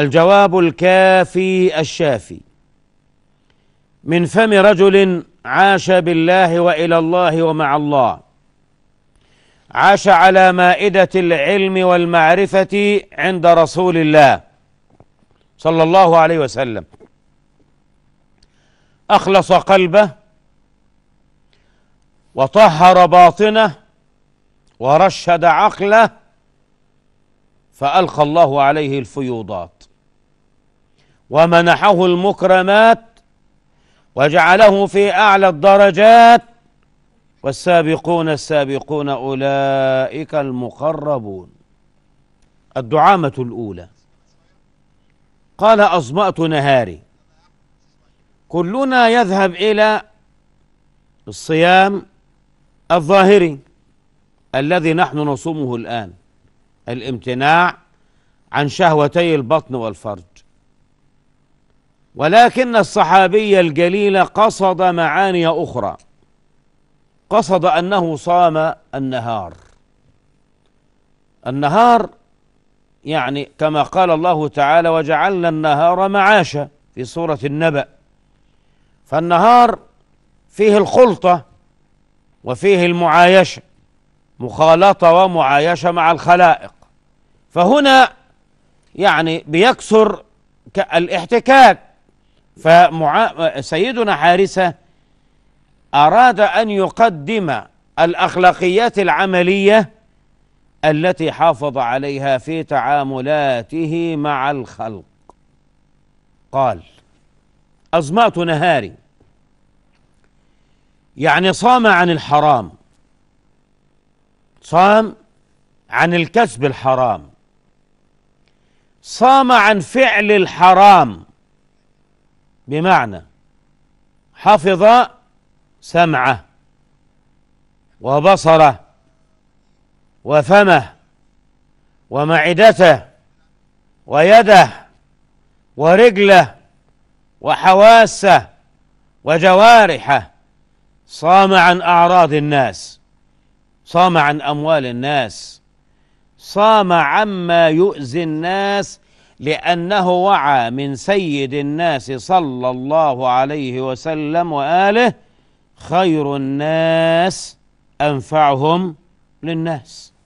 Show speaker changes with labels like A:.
A: الجواب الكافي الشافي من فم رجل عاش بالله والى الله ومع الله عاش على مائده العلم والمعرفه عند رسول الله صلى الله عليه وسلم اخلص قلبه وطهر باطنه ورشد عقله فالقى الله عليه الفيوضات ومنحه المكرمات وجعله في أعلى الدرجات والسابقون السابقون أولئك المقربون الدعامة الأولى قال أصبأت نهاري كلنا يذهب إلى الصيام الظاهري الذي نحن نصومه الآن الامتناع عن شهوتي البطن والفرج ولكن الصحابي الجليل قصد معاني أخرى قصد أنه صام النهار النهار يعني كما قال الله تعالى وجعلنا النهار معاشا في سورة النبأ فالنهار فيه الخلطة وفيه المعايشة مخالطة ومعايشة مع الخلائق فهنا يعني بيكسر الاحتكاك فسيدنا حارثة أراد أن يقدم الأخلاقيات العملية التي حافظ عليها في تعاملاته مع الخلق قال أزمأت نهاري يعني صام عن الحرام صام عن الكسب الحرام صام عن فعل الحرام بمعنى حفظ سمعه وبصره وفمه ومعدته ويده ورجله وحواسه وجوارحه صام عن اعراض الناس صام عن اموال الناس صام عما يؤذي الناس لأنه وعى من سيد الناس صلى الله عليه وسلم وآله خير الناس أنفعهم للناس